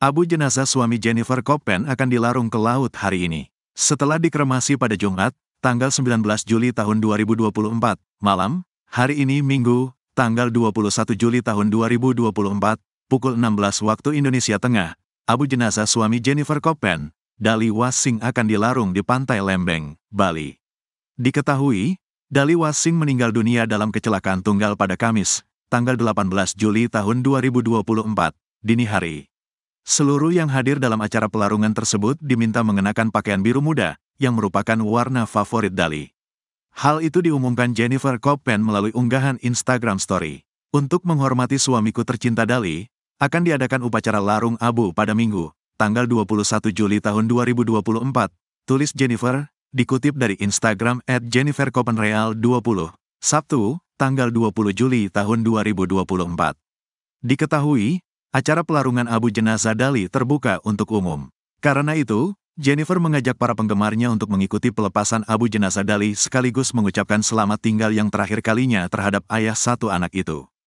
Abu jenazah suami Jennifer Coppen akan dilarung ke laut hari ini. Setelah dikremasi pada Jumat, tanggal 19 Juli tahun 2024, malam, hari ini Minggu, tanggal 21 Juli tahun 2024, pukul 16 waktu Indonesia Tengah, abu jenazah suami Jennifer Coppen, Dali Wasing akan dilarung di Pantai Lembeng, Bali. Diketahui, Dali Wasing meninggal dunia dalam kecelakaan tunggal pada Kamis, tanggal 18 Juli tahun 2024, dini hari. Seluruh yang hadir dalam acara pelarungan tersebut diminta mengenakan pakaian biru muda, yang merupakan warna favorit Dali. Hal itu diumumkan Jennifer Coppen melalui unggahan Instagram Story. Untuk menghormati suamiku tercinta Dali, akan diadakan upacara larung abu pada Minggu, tanggal 21 Juli tahun 2024, tulis Jennifer, dikutip dari Instagram at Jennifer 20, Sabtu, tanggal 20 Juli tahun 2024. Diketahui, acara pelarungan abu jenazah Dali terbuka untuk umum. Karena itu, Jennifer mengajak para penggemarnya untuk mengikuti pelepasan abu jenazah Dali sekaligus mengucapkan selamat tinggal yang terakhir kalinya terhadap ayah satu anak itu.